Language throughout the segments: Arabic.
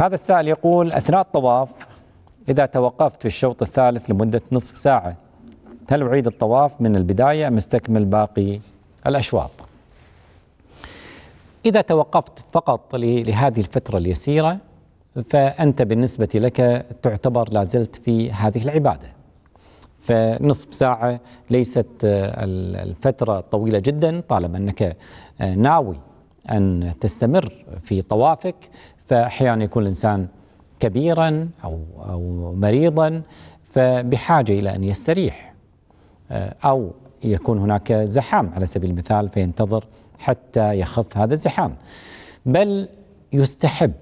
هذا السائل يقول أثناء الطواف إذا توقفت في الشوط الثالث لمدة نصف ساعة هل أعيد الطواف من البداية أم استكمل باقي الأشواط إذا توقفت فقط لهذه الفترة اليسيرة فأنت بالنسبة لك تعتبر لا زلت في هذه العبادة فنصف ساعة ليست الفترة طويلة جدا طالما أنك آه، ناوي أن تستمر في طوافك فأحيانا يكون الإنسان كبيرا أو, أو مريضا فبحاجة إلى أن يستريح آه، أو يكون هناك زحام على سبيل المثال فينتظر حتى يخف هذا الزحام بل يستحب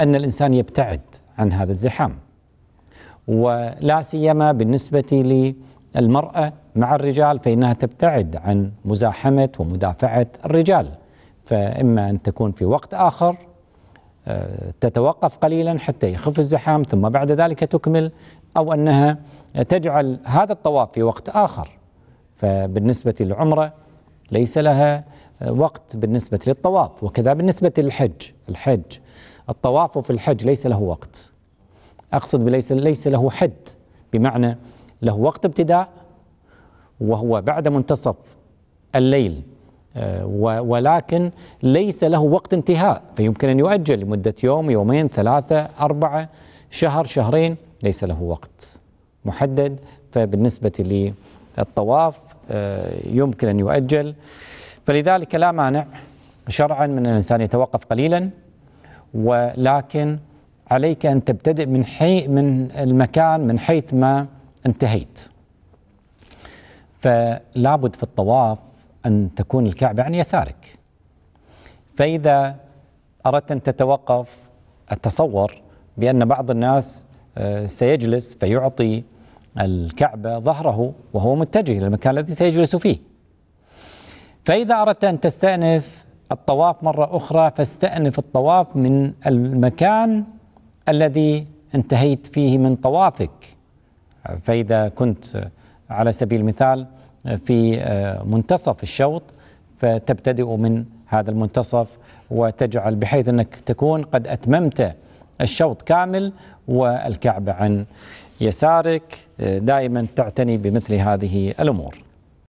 أن الإنسان يبتعد عن هذا الزحام ولا سيما بالنسبة للمرأة مع الرجال فإنها تبتعد عن مزاحمة ومدافعة الرجال فإما أن تكون في وقت آخر آه، تتوقف قليلا حتى يخف الزحام ثم بعد ذلك تكمل أو أنها تجعل هذا الطواف في وقت آخر فبالنسبة للعمرة ليس لها آه، وقت بالنسبة للطواف وكذا بالنسبة للحج الحج الطواف في الحج ليس له وقت أقصد بليس ليس له حد بمعنى له وقت ابتداء وهو بعد منتصف الليل ولكن ليس له وقت انتهاء فيمكن أن يؤجل لمدة يوم يومين ثلاثة أربعة شهر شهرين ليس له وقت محدد فبالنسبة للطواف آه، يمكن أن يؤجل فلذلك لا مانع شرعا من الإنسان يتوقف قليلا ولكن عليك أن تبتدئ من حي من المكان من حيث ما انتهيت فلابد في الطواف أن تكون الكعبة عن يسارك فإذا أردت أن تتوقف أتصور بأن بعض الناس آه، سيجلس فيعطي الكعبة ظهره وهو متجه للمكان الذي سيجلس فيه فإذا أردت أن تستأنف الطواف مرة أخرى فاستأنف الطواف من المكان الذي انتهيت فيه من طوافك فإذا كنت على سبيل المثال في آه، منتصف الشوط فتبتدئ من هذا المنتصف وتجعل بحيث انك تكون قد اتممت الشوط كامل والكعبه عن يسارك آه، دائما تعتني بمثل هذه الامور